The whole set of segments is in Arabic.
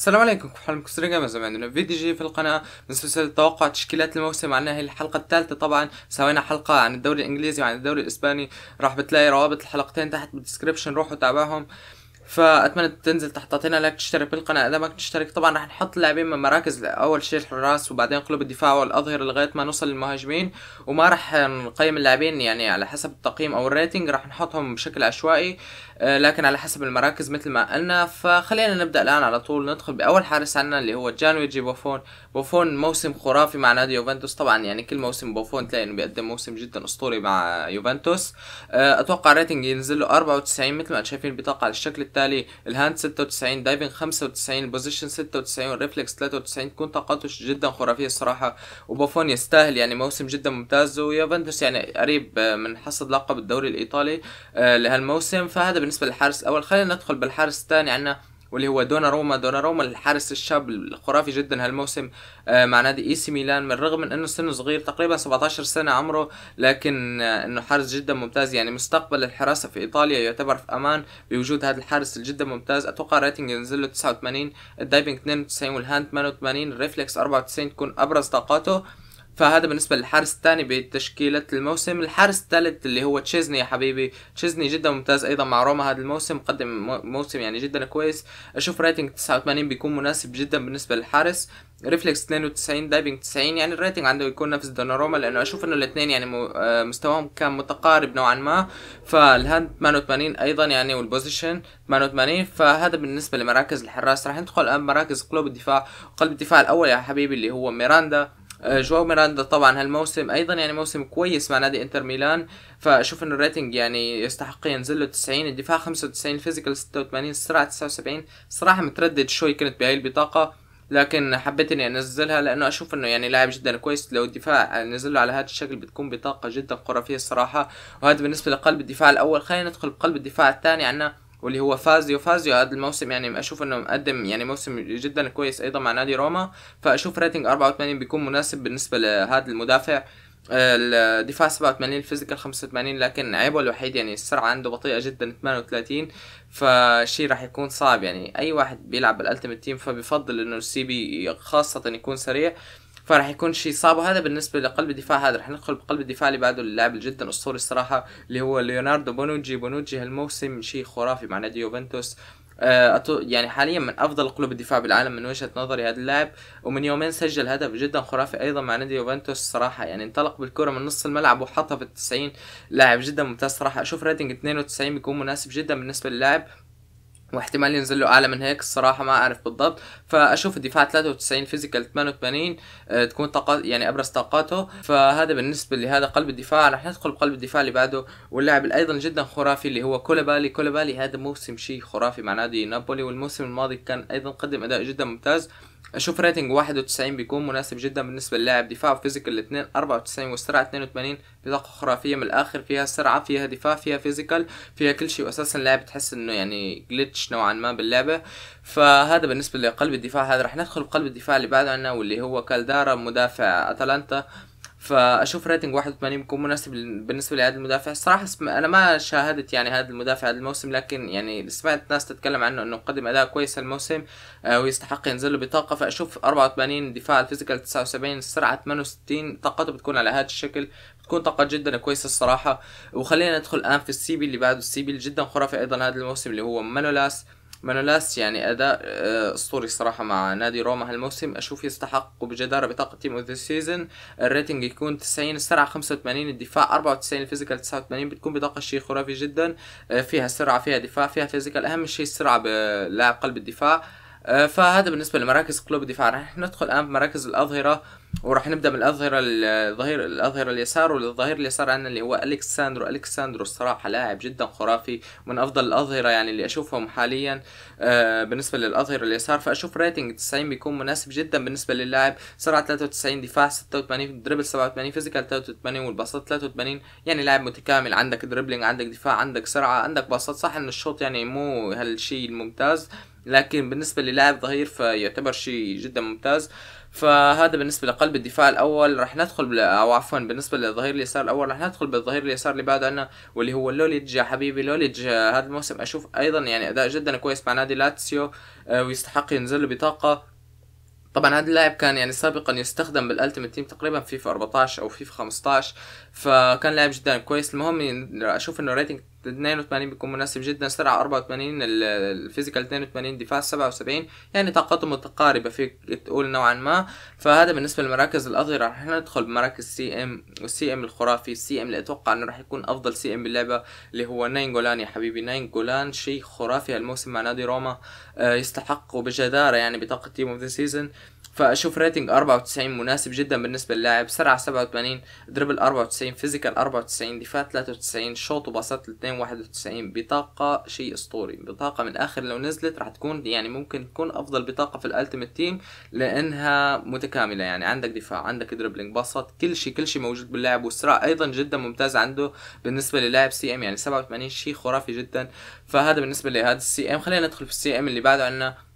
السلام عليكم كيف حالكم سرقة ما عندنا فيديو جديد في القناة من سلسلة توقع تشكيلات الموسم عندنا هي الحلقة الثالثة طبعا سوينا حلقة عن الدوري الإنجليزي وعن الدوري الإسباني راح بتلاقي روابط الحلقتين تحت بالدسكربشن روحوا تابعوهم فاتمنى تنزل تحت تعطينا لايك تشترك بالقناه اذا ما كنت تشترك طبعا راح نحط اللاعبين من مراكز اول شيء الحراس وبعدين قلوب الدفاع والاظهر لغايه ما نوصل للمهاجمين وما راح نقيم اللاعبين يعني على حسب التقييم او الريتنج راح نحطهم بشكل عشوائي آه، لكن على حسب المراكز مثل ما قلنا فخلينا نبدا الان على طول ندخل باول حارس عنا اللي هو جانويجي بوفون بوفون موسم خرافي مع نادي يوفنتوس طبعا يعني كل موسم بوفون تلاقي انه بيقدم موسم جدا اسطوري مع يوفنتوس آه، اتوقع ريتنج ينزل له 94 مثل ما شايفين بطاقه على الشكل التالي الهاند 96 دايفنج 95 البوزيشن 96 ريفلكس 93 تكون طاقاته جدا خرافيه الصراحه وبوفون يستاهل يعني موسم جدا ممتاز ويوفنتوس يعني قريب آه، من حصد لقب الدوري الايطالي لهالموسم فهذا بالنسبه للحارس الاول خلينا ندخل بالحارس الثاني عندنا واللي هو دوناروما دوناروما الحارس الشاب الخرافي جدا هالموسم آه، مع نادي اي سي ميلان من رغم من انه سنه صغير تقريبا 17 سنه عمره لكن آه، انه حارس جدا ممتاز يعني مستقبل الحراسه في ايطاليا يعتبر في امان بوجود هذا الحارس الجدا ممتاز اتوقع ريتنج ينزل له 89 الدايفنج 92 والهاند 88 الريفلكس 94 تكون ابرز طاقاته فهذا بالنسبة للحارس الثاني بتشكيلة الموسم الحارس الثالث اللي هو تشيزني يا حبيبي تشيزني جدا ممتاز أيضا مع روما هذا الموسم قدم موسم يعني جدا كويس أشوف ريتنج 89 بيكون مناسب جدا بالنسبة للحارس ريفلكس 92 دايفنج 90 يعني الريتنج عنده يكون نفس دوناروما لانه اشوف انه الاثنين يعني آه، مستواهم كان متقارب نوعا ما فالهاند 88 ايضا يعني والبوزيشن 88 فهذا بالنسبه لمراكز الحراس راح ندخل الان مراكز قلوب الدفاع قلب الدفاع الاول يا حبيبي اللي هو ميراندا آه، جواو ميراندا طبعا هالموسم ايضا يعني موسم كويس مع نادي انتر ميلان فاشوف انه الريتنج يعني يستحق ينزل له 90 الدفاع 95 الفيزيكال 86 السرعه 79 صراحه متردد شوي كنت بهاي البطاقه لكن حبيت اني انزلها لانه اشوف انه يعني لاعب جدا كويس لو الدفاع نزل له على هذا الشكل بتكون بطاقه جدا خرافيه الصراحه وهذا بالنسبه لقلب الدفاع الاول خلينا ندخل بقلب الدفاع الثاني عنا واللي هو فازيو فازيو هذا الموسم يعني اشوف انه مقدم يعني موسم جدا كويس ايضا مع نادي روما فاشوف ريتنج 84 بيكون مناسب بالنسبه لهذا المدافع آه، الدفاع 87 الفيزيكال 85 لكن عيبه الوحيد يعني السرعة عنده بطيئة جدا 38 فشي راح يكون صعب يعني أي واحد بيلعب بالألتيمت تيم فبفضل إنه السي بي خاصة يكون سريع فراح يكون شيء صعب وهذا بالنسبه لقلب الدفاع هذا راح ندخل بقلب الدفاع اللي بعده اللاعب جدا اسطوري الصراحه اللي هو ليوناردو بونوجي بونوجي هالموسم شيء خرافي مع نادي يوفنتوس آه، يعني حاليا من افضل قلوب الدفاع بالعالم من وجهه نظري هذا اللاعب ومن يومين سجل هدف جدا خرافي ايضا مع نادي يوفنتوس صراحه يعني انطلق بالكره من نص الملعب وحطها في ال 90 لاعب جدا ممتاز صراحه اشوف ريتنج 92 بيكون مناسب جدا بالنسبه للاعب واحتمال ينزل له اعلى من هيك الصراحه ما اعرف بالضبط فاشوف الدفاع 93 فيزيكال 88 تكون طاقة يعني ابرز طاقاته فهذا بالنسبه لهذا قلب الدفاع رح ندخل بقلب الدفاع اللي بعده واللاعب ايضا جدا خرافي اللي هو كولابالي كولابالي هذا موسم شيء خرافي مع نادي نابولي والموسم الماضي كان ايضا قدم اداء جدا ممتاز اشوف ريتنج واحد وتسعين بيكون مناسب جدا بالنسبه للاعب دفاع وفيزيكال الاثنين اربعة وتسعين والسرعه اتنين بطاقه خرافيه من الاخر فيها سرعه فيها دفاع فيها فيزيكال فيها كل شيء واساسا اللاعب تحس انه يعني جلتش نوعا ما باللعبه فهذا بالنسبه لقلب الدفاع هذا رح ندخل بقلب الدفاع اللي بعده عنا واللي هو كالدارا مدافع اتلانتا فاشوف ريتنج 81 بيكون مناسب بالنسبه لهذا المدافع الصراحه انا ما شاهدت يعني هذا المدافع هذا الموسم لكن يعني سمعت ناس تتكلم عنه انه قدم اداء كويس الموسم آه، ويستحق ينزل له بطاقه فاشوف 84 دفاع الفيزيكال 79 السرعه 68 طاقته بتكون على هذا الشكل بتكون طاقة جدا كويسة الصراحة وخلينا ندخل الآن في السيبي اللي بعده السيبي اللي جدا خرافي أيضا هذا الموسم اللي هو مانولاس مانولاس يعني أداء آه، أسطوري صراحة مع نادي روما هالموسم أشوف يستحق بجدارة بطاقة تيم أوف ذا سيزون الريتنج يكون 90 السرعة 85 الدفاع 94 الفيزيكال 89 بتكون بطاقة شيء خرافي جدا آه، فيها سرعة فيها دفاع فيها فيزيكال أهم شيء السرعة بلاعب قلب الدفاع آه، فهذا بالنسبة لمراكز قلوب الدفاع رح ندخل الآن بمراكز الأظهرة وراح نبدا بالاظهره الظهير الاظهره اليسار والظهير اليسار عندنا اللي هو الكساندرو الكساندرو الصراحه لاعب جدا خرافي من افضل الاظهره يعني اللي اشوفهم حاليا آه، بالنسبه للاظهره اليسار فاشوف ريتنج 90 بيكون مناسب جدا بالنسبه للاعب سرعه 93 دفاع 86 دربل 87 فيزيكال 83 والباصات 83 يعني لاعب متكامل عندك دربلينج عندك دفاع عندك سرعه عندك باصات صح ان الشوط يعني مو هالشيء الممتاز لكن بالنسبه للاعب ظهير فيعتبر شيء جدا ممتاز آه فهذا بالنسبة لقلب الدفاع الأول راح ندخل بل... أو عفوا بالنسبة للظهير اليسار الأول راح ندخل بالظهير اليسار اللي بعد عنا واللي هو لوليج يا حبيبي لوليج آه، هذا الموسم أشوف أيضا يعني أداء جدا كويس مع نادي لاتسيو آه، ويستحق ينزل له بطاقة طبعا هذا اللاعب كان يعني سابقا يستخدم بالالتيمت تيم تقريبا فيفا 14 او فيفا 15 فكان لاعب جدا كويس المهم اشوف انه ريتنج 82 بيكون مناسب جدا سرعة 84 الفيزيكال 82 دفاع 77 يعني طاقته متقاربة فيك تقول نوعا ما فهذا بالنسبة للمراكز الأظهرة رح ندخل بمراكز سي ام والسي ام الخرافي السي ام اللي أتوقع إنه رح يكون أفضل سي ام باللعبة اللي هو ناين جولان يا حبيبي ناين جولان شيء خرافي هالموسم مع نادي روما آه، يستحق وبجدارة يعني بطاقة تيم اوف ذا سيزون فاشوف ريتنج 94 مناسب جدا بالنسبه للاعب سرعه 87 دربل 94 فيزيكال 94 دفاع 93 شوط وباصات الاثنين 91 بطاقه شيء اسطوري بطاقه من اخر لو نزلت راح تكون يعني ممكن تكون افضل بطاقه في الالتيميت تيم لانها متكامله يعني عندك دفاع عندك دربلينج باصات كل شيء كل شيء موجود باللاعب والسرعه ايضا جدا ممتازه عنده بالنسبه للاعب سي ام يعني 87 شيء خرافي جدا فهذا بالنسبه لهذا السي ام خلينا ندخل في السي ام اللي بعده عندنا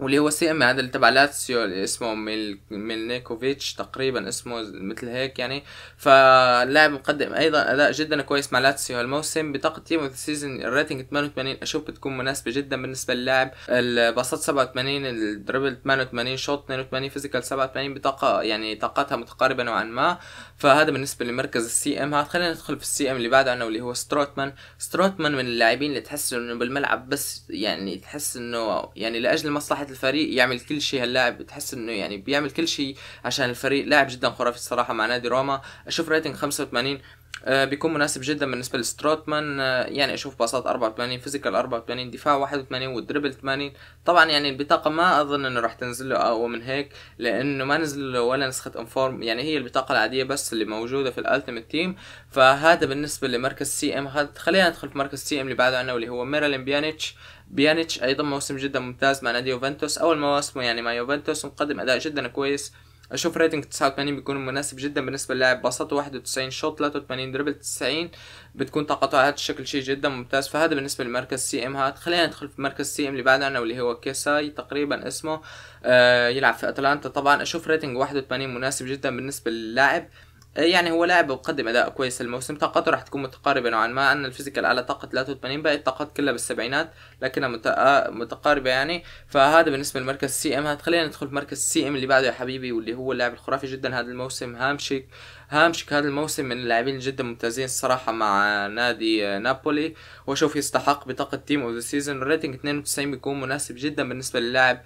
واللي هو سي ام هذا اللي تبع لاتسيو اللي اسمه ميل ميلنيكوفيتش تقريبا اسمه مثل هيك يعني فاللاعب مقدم ايضا اداء جدا كويس مع لاتسيو هالموسم بطاقه تيم اوف سيزون الريتنج 88 اشوف بتكون مناسبه جدا بالنسبه للاعب الباصات 87 الدربل 88 شوط 82 فيزيكال 87 بطاقه يعني طاقتها متقاربه نوعا ما فهذا بالنسبه لمركز السي ام هذا خلينا ندخل في السي ام اللي بعده انا واللي هو ستروتمان ستروتمان من اللاعبين اللي تحس انه بالملعب بس يعني تحس انه يعني لاجل مصلحه ناحيه الفريق يعمل كل شيء هاللاعب بتحس انه يعني بيعمل كل شيء عشان الفريق لاعب جدا خرافي الصراحه مع نادي روما اشوف ريتنج 85 آه، بيكون مناسب جدا بالنسبه لستروتمان آه، يعني اشوف باصات 84 فيزيكال 84 دفاع 81 والدربل 80 طبعا يعني البطاقه ما اظن انه راح تنزل له اقوى من هيك لانه ما نزل له ولا نسخه انفورم يعني هي البطاقه العاديه بس اللي موجوده في الالتيميت تيم فهذا بالنسبه لمركز سي ام خلينا ندخل في مركز سي ام اللي بعده عنه واللي هو ميرالين بيانيتش بيانيتش ايضا موسم جدا ممتاز مع نادي يوفنتوس اول مواسمه يعني مع يوفنتوس مقدم اداء جدا كويس اشوف ريتنج 89 بيكون مناسب جدا بالنسبه للاعب بسط 91 شوت 83 دربل 90 بتكون تقاطعات الشكل شيء جدا ممتاز فهذا بالنسبه لمركز سي ام هات خلينا ندخل في مركز سي ام اللي بعد عنه واللي هو كيساي تقريبا اسمه آه يلعب في اتلانتا طبعا اشوف ريتنج 81 مناسب جدا بالنسبه للاعب إيه، يعني هو لاعب وقدم اداء كويس الموسم طاقته راح تكون متقاربه نوعا ما ان الفيزيكال على طاقه 83 باقي الطاقات كلها بالسبعينات لكنها آه، متقاربه يعني فهذا بالنسبه لمركز سي ام خلينا ندخل في مركز سي ام اللي بعده يا حبيبي واللي هو اللاعب الخرافي جدا هذا الموسم هامشيك هامشيك هذا الموسم من اللاعبين جدا ممتازين الصراحه مع نادي آه، نابولي واشوف يستحق بطاقه تيم اوف ذا سيزون الريتنج 92 بيكون مناسب جدا بالنسبه للاعب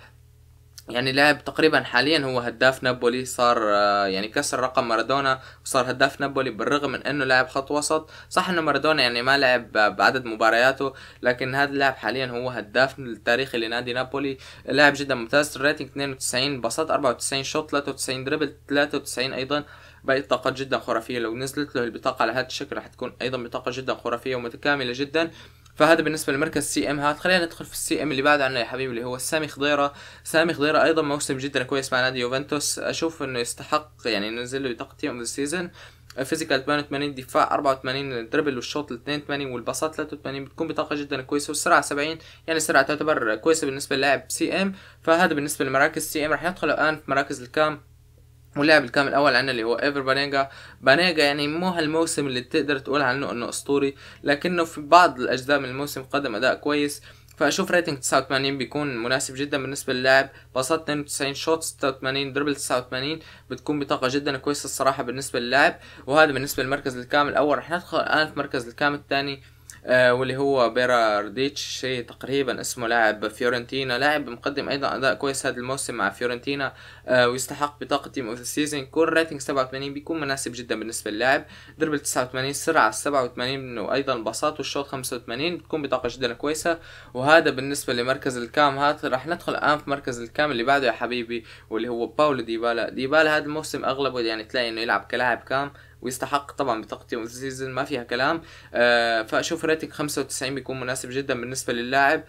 يعني لاعب تقريبا حاليا هو هداف نابولي صار آه، يعني كسر رقم مارادونا وصار هداف نابولي بالرغم من انه لاعب خط وسط صح انه مارادونا يعني ما لعب بعدد مبارياته لكن هذا اللاعب حاليا هو هداف التاريخي لنادي نابولي لاعب جدا ممتاز ريتنج 92 باصات 94 شوط 93 دربل 93 ايضا بطاقة جدا خرافيه لو نزلت له البطاقه على هذا الشكل راح تكون ايضا بطاقه جدا خرافيه ومتكامله جدا فهذا بالنسبه لمركز سي ام هات خلينا ندخل في السي ام اللي بعد عنا يا حبيبي اللي هو سامي خضيره سامي خضيره ايضا موسم جدا كويس مع نادي يوفنتوس اشوف انه يستحق يعني ينزل له بطاقه تيم السيزون فيزيكال 88 دفاع 84 دربل والشوط 82 والباصات 83 بتكون بطاقه جدا كويسه والسرعه 70 يعني السرعه تعتبر كويسه بالنسبه للاعب سي ام فهذا بالنسبه لمراكز سي ام راح ندخل الان في مراكز الكام ولعب الكام الاول عندنا اللي هو ايفر بانيجا بانيجا يعني مو هالموسم اللي تقدر تقول عنه انه اسطوري لكنه في بعض الاجزاء من الموسم قدم اداء كويس فاشوف ريتنج 89 بيكون مناسب جدا بالنسبه للاعب باصات 92 شوت 86 دربل 89 بتكون بطاقه جدا كويسه الصراحه بالنسبه للاعب وهذا بالنسبه للمركز الكام الاول رح ندخل الان في مركز الكام الثاني آه، واللي هو بيرا شيء تقريبا اسمه لاعب فيورنتينا لاعب مقدم ايضا اداء كويس هذا الموسم مع فيورنتينا آه، ويستحق بطاقه تيم اوف سيزون كور ريتنج 87 بيكون مناسب جدا بالنسبه للاعب ضربه 89 سرعه 87 وايضا الباصات والشوط 85 بتكون بطاقه جدا كويسه وهذا بالنسبه لمركز الكام هات راح ندخل الان في مركز الكام اللي بعده يا حبيبي واللي هو باولو ديبالا ديبالا هذا الموسم اغلبه يعني تلاقي انه يلعب كلاعب كام ويستحق طبعا بطاقتي يوم السيزون ما فيها كلام آه، فاشوف ريتنج 95 بيكون مناسب جدا بالنسبه للاعب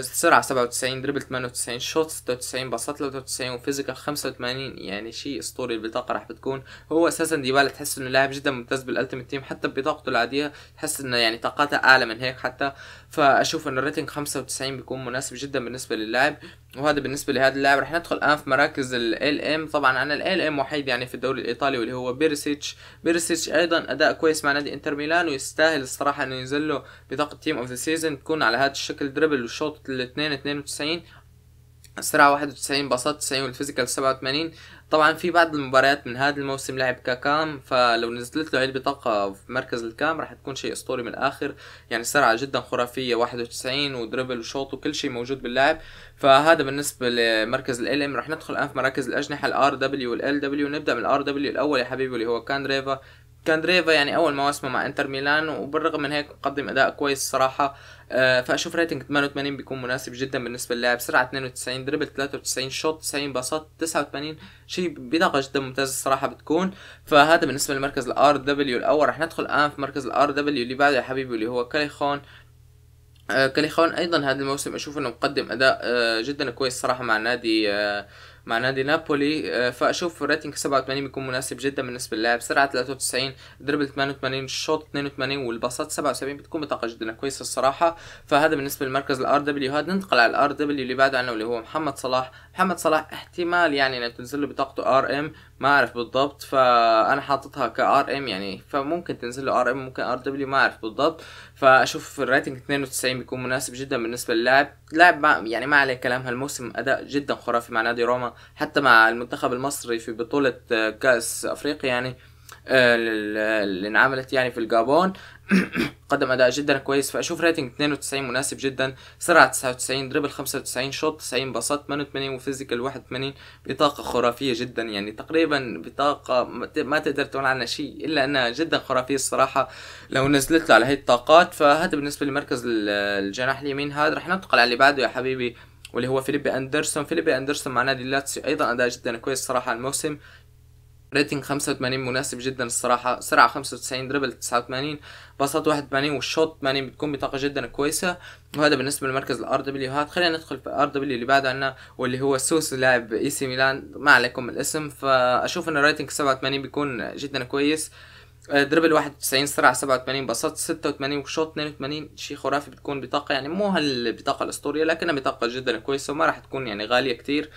سرعة 97 دربل 98 شوت 96 باصات 93 وفيزيكال 85 يعني شيء اسطوري البطاقة راح بتكون هو اساسا ديبالا تحس انه لاعب جدا ممتاز بالالتيميت تيم حتى ببطاقته العادية تحس انه يعني طاقاته اعلى من هيك حتى فاشوف انه الريتنج 95 بيكون مناسب جدا بالنسبة للاعب وهذا بالنسبة لهذا اللاعب رح ندخل الآن في مراكز ال ام طبعا أنا ال ام وحيد يعني في الدوري الإيطالي واللي هو بيرسيتش بيرسيتش أيضا أداء كويس مع نادي إنتر ميلان ويستاهل الصراحة إنه ينزل له بطاقة تيم أوف ذا سيزون تكون على هذا الشكل دربل ال الاثنين 92 السرعة 91 باصات 90 والفيزيكال 87 طبعا في بعض المباريات من هذا الموسم لعب كاكام فلو نزلت له علبة طاقة في مركز الكام راح تكون شيء اسطوري من الاخر يعني سرعة جدا خرافية 91 ودربل وشوط وكل شيء موجود باللاعب فهذا بالنسبة لمركز ال ام راح ندخل الان في مراكز الاجنحة الار دبليو والال دبليو نبدا من الار دبليو الاول يا حبيبي اللي هو كان ريفا كان دريفا يعني اول مواسمه مع انتر ميلان وبالرغم من هيك قدم اداء كويس الصراحه آه، فاشوف ريتنج 88 بيكون مناسب جدا بالنسبه للاعب سرعه 92 دربل 93 شوط 90 باصات 89 شيء بطاقه جدا ممتازه الصراحه بتكون فهذا بالنسبه لمركز الار دبليو الاول رح ندخل الان في مركز الار دبليو اللي بعده يا حبيبي اللي هو كاليخون آه، كاليخون ايضا هذا الموسم اشوف انه مقدم اداء آه، جدا كويس صراحه مع نادي مع نادي نابولي آه، فاشوف الريتنج 87 بيكون مناسب جدا بالنسبه للاعب سرعه 93 دربل 88 شوط 82 والباصات 77 بتكون بطاقه جدا كويسه الصراحه فهذا بالنسبه للمركز الار دبليو هذا ننتقل على الار دبليو اللي بعده عنه اللي هو محمد صلاح محمد صلاح احتمال يعني انه تنزل له بطاقته ار ام ما اعرف بالضبط فانا حاططها كار ام يعني فممكن تنزل له ار ام ممكن ار دبليو ما اعرف بالضبط فاشوف الرايتنج 92 بيكون مناسب جدا بالنسبه للاعب لاعب يعني ما عليه كلام هالموسم اداء جدا خرافي مع نادي روما حتى مع المنتخب المصري في بطوله آه، كاس افريقيا يعني آه، اللي انعملت يعني في الجابون قدم اداء جدا كويس فاشوف ريتنج 92 مناسب جدا سرعه 99 دربل 95 شوط 90 بسط 88 وفيزيكال 81 بطاقه خرافيه جدا يعني تقريبا بطاقه ما تقدر تقول عنها شيء الا انها جدا خرافيه الصراحه لو نزلت له على هي الطاقات فهذا بالنسبه لمركز الجناح اليمين هذا رح ننتقل على اللي بعده يا حبيبي واللي هو فيليبي اندرسون فيليبي اندرسون مع نادي لاتسيو ايضا اداء جدا كويس صراحه الموسم ريتنج 85 مناسب جدا الصراحه سرعه 95 دربل 89 باصات 81 والشوت 80 بتكون بطاقه جدا كويسه وهذا بالنسبه لمركز الار دبليو هات خلينا ندخل في الار دبليو اللي بعده عنا واللي هو سوس لاعب اي سي ميلان ما عليكم الاسم فاشوف ان الريتنج 87 بيكون جدا كويس آه، دربل 91 سرعة 87 باصات 86 وشوط 82 شيء خرافي بتكون بطاقة يعني مو هالبطاقة الأسطورية لكنها بطاقة جدا كويسة وما راح تكون يعني غالية كثير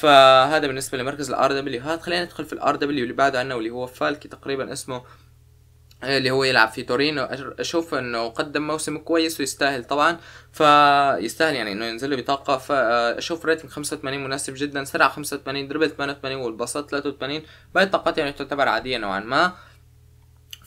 فهذا بالنسبه لمركز الار دبليو هات خلينا ندخل في الار دبليو اللي بعده عنه واللي هو فالكي تقريبا اسمه آه، اللي هو يلعب في تورينو اشوف انه قدم موسم كويس ويستاهل طبعا فيستاهل يعني انه ينزل بطاقه فاشوف آه، ريتنج 85 مناسب جدا سرعه 85 دربل 88 والبساط 83 باقي الطاقات يعني تعتبر عاديه نوعا ما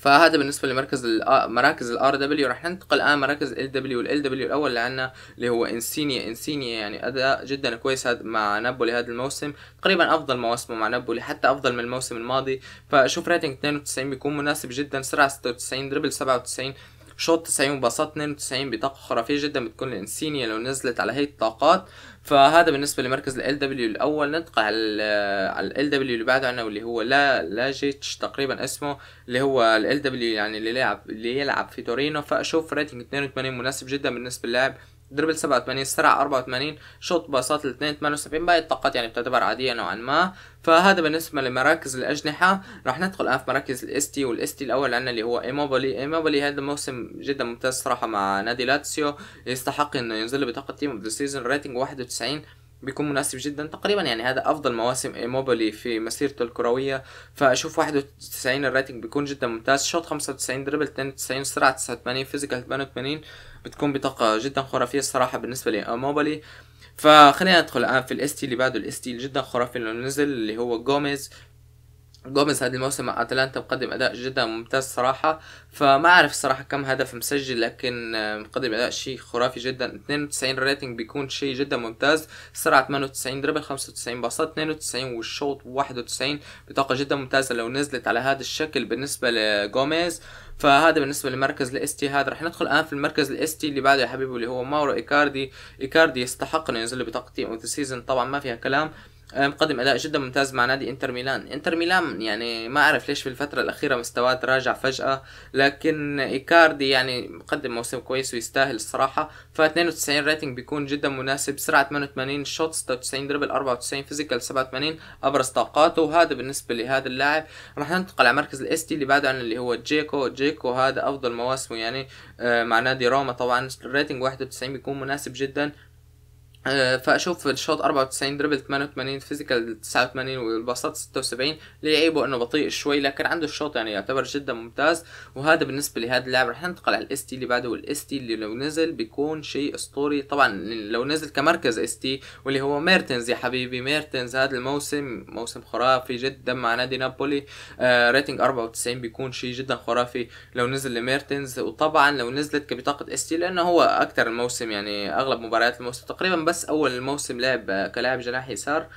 فهذا بالنسبه لمركز مراكز الار دبليو راح ننتقل الان مراكز ال دبليو ال دبليو الاول اللي عندنا اللي هو انسينيا انسينيا يعني اداء جدا كويس مع نابولي هذا الموسم تقريبا افضل مواسمه مع نابولي حتى افضل من الموسم الماضي فشوف ريتنج 92 بيكون مناسب جدا سرعه 96 دربل 97 شوط 90 وباصات 92 بطاقة خرافية جدا بتكون لانسينيا لو نزلت على هي الطاقات فهذا بالنسبة لمركز ال دبليو الأول ننتقل على ال دبليو آه، اللي بعده عنا واللي هو لا لاجيتش تقريبا اسمه اللي هو ال دبليو يعني اللي يلعب اللي يلعب في تورينو فأشوف ريتنج 82 مناسب جدا بالنسبة للاعب دربل 87 سرعة 84 شوط باصات الاثنين 78 باقي الطاقات يعني بتعتبر عادية نوعا ما فهذا بالنسبة لمراكز الأجنحة راح ندخل الآن في مراكز الاس تي والاس تي الأول عندنا اللي هو إيموبولي إيموبولي هذا الموسم جدا ممتاز صراحة مع نادي لاتسيو يستحق إنه ينزل بطاقة تيم أوف ذا سيزون ريتنج 91 بيكون مناسب جدا تقريبا يعني هذا افضل مواسم ايموبلي في مسيرته الكرويه فاشوف 91 الريتنج بيكون جدا ممتاز شوط 95 دربل 92 سرعه 89 فيزيكال 88 بتكون بطاقه جدا خرافيه الصراحه بالنسبه لايموبلي فخلينا ندخل الان في الاس تي اللي بعده الاس تي جدا خرافي اللي نزل اللي هو جوميز جوميز هذا الموسم مع اتلانتا مقدم اداء جدا ممتاز صراحه فما اعرف الصراحه كم هدف مسجل لكن مقدم آه، اداء شيء خرافي جدا 92 ريتنج بيكون شيء جدا ممتاز سرعه 98 دربل 95 باصات 92 والشوط 91 بطاقه جدا ممتازه لو نزلت على هذا الشكل بالنسبه لجوميز فهذا بالنسبه لمركز الاستي هذا رح ندخل الان في المركز الاستي اللي بعده يا حبيبي اللي هو ماورو ايكاردي ايكاردي يستحق انه ينزل له بطاقه تيم اوف ذا سيزون طبعا ما فيها كلام مقدم اداء جدا ممتاز مع نادي انتر ميلان انتر ميلان يعني ما اعرف ليش في الفتره الاخيره مستواه تراجع فجاه لكن ايكاردي يعني مقدم موسم كويس ويستاهل الصراحه ف 92 ريتنج بيكون جدا مناسب سرعه 88 شوت 96 دربل 94 فيزيكال 87 ابرز طاقاته وهذا بالنسبه لهذا اللاعب راح ننتقل على مركز الاستي اللي بعده عن اللي هو جيكو جيكو هذا افضل مواسمه يعني أه، مع نادي روما طبعا الريتنج 91 بيكون مناسب جدا آه، فاشوف الشوط 94 دربل 88 فيزيكال 89 والباصات 76 اللي لعيبه انه بطيء شوي لكن عنده الشوط يعني يعتبر جدا ممتاز وهذا بالنسبه لهذا اللاعب رح ننتقل على الاس تي اللي بعده والاس تي اللي لو نزل بيكون شيء اسطوري طبعا لو نزل كمركز اس تي واللي هو ميرتنز يا حبيبي ميرتنز هذا الموسم موسم خرافي جدا مع نادي نابولي آه ريتنج 94 بيكون شيء جدا خرافي لو نزل لميرتنز وطبعا لو نزلت كبطاقه اس تي لانه هو اكثر الموسم يعني اغلب مباريات الموسم تقريبا بس بس اول الموسم لعب كلاعب جناح يسار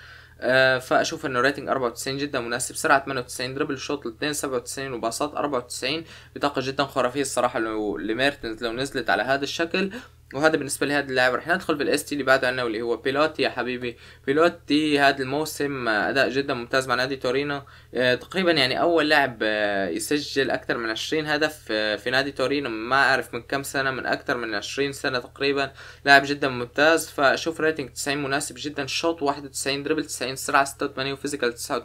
آه، فاشوف انه ريتنج 94 جدا مناسب سرعه 98 دربل شوط 2 97 وباصات 94 بطاقه جدا خرافيه الصراحه لو لميرتنز لو نزلت على هذا الشكل وهذا بالنسبة لهذا اللاعب رح ندخل بالاس تي اللي بعده عنا واللي هو بيلوتي يا حبيبي بيلوتي هذا الموسم أداء جدا ممتاز مع نادي تورينو آه، تقريبا يعني أول لاعب آه، يسجل أكثر من عشرين هدف آه، في نادي تورينو ما أعرف من كم سنة من أكثر من عشرين سنة تقريبا لاعب جدا ممتاز فأشوف ريتنج تسعين مناسب جدا شوط واحد وتسعين دربل تسعين سرعة ستة وفيزيكال تسعة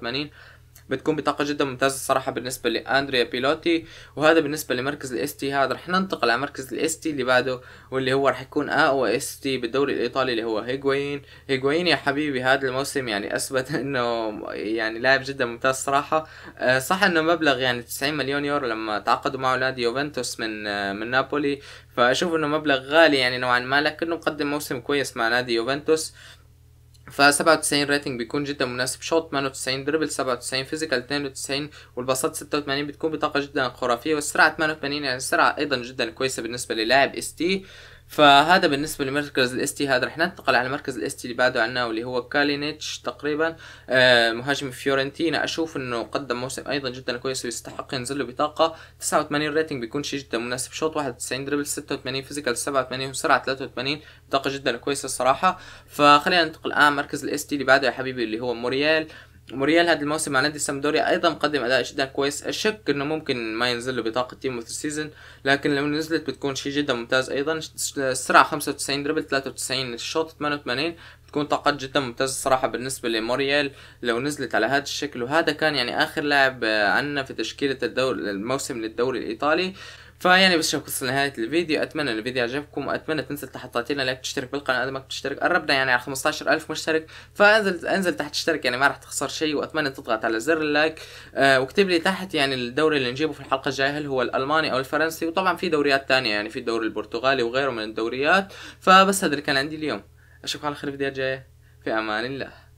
بتكون بطاقة جدا ممتازة الصراحة بالنسبة لأندريا بيلوتي وهذا بالنسبة لمركز الاس تي هذا رح ننتقل على مركز الاس تي اللي بعده واللي هو رح يكون اقوى اس تي بالدوري الايطالي اللي هو هيجوين هيجوين يا حبيبي هذا الموسم يعني اثبت انه يعني لاعب جدا ممتاز صراحة آه، صح انه مبلغ يعني 90 مليون يورو لما تعاقدوا معه نادي يوفنتوس من آه، من نابولي فاشوف انه مبلغ غالي يعني نوعا ما لكنه مقدم موسم كويس مع نادي يوفنتوس ف 97 ريتنج بيكون جدا مناسب شوت 98 دربل 97 فيزيكال 92 والباصات 86 بتكون بطاقه جدا خرافيه والسرعه 88 يعني سرعه ايضا جدا كويسه بالنسبه للاعب اس تي فهذا بالنسبه لمركز الاس تي هذا رح ننتقل على المركز تي اللي بعده عنا واللي هو كالينيتش تقريبا آه، مهاجم فيورنتينا اشوف انه قدم موسم ايضا جدا كويس ويستحق ينزل له بطاقه 89 ريتنج بيكون شيء جدا مناسب شوط 91 دربل 86 فيزيكال 87 وسرعه 83 بطاقه جدا كويسه الصراحه فخلينا ننتقل الان آه، مركز الاس تي اللي بعده يا حبيبي اللي هو موريال موريال هذا الموسم مع نادي سامدوريا ايضا قدم اداء جدا كويس اشك انه ممكن ما ينزل له بطاقه تيم اوف سيزون لكن لو نزلت بتكون شيء جدا ممتاز ايضا السرعه 95 دربل 93 الشوط 88 بتكون طاقات جدا ممتازه الصراحه بالنسبه لموريال لو نزلت على هذا الشكل وهذا كان يعني اخر لاعب آه، عندنا في تشكيله الدور الموسم للدوري الايطالي فيعني بس شوف وصلنا نهاية الفيديو اتمنى الفيديو عجبكم واتمنى تنزل تحت تعطينا لايك تشترك بالقناه اذا ما تشترك قربنا يعني على 15000 مشترك فانزل انزل تحت تشترك يعني ما راح تخسر شيء واتمنى تضغط على زر اللايك آه واكتب لي تحت يعني الدوري اللي نجيبه في الحلقه الجايه هل هو الالماني او الفرنسي وطبعا في دوريات ثانيه يعني في الدوري البرتغالي وغيره من الدوريات فبس هذا اللي كان عندي اليوم اشوفكم على خير الفيديو الجايه في امان الله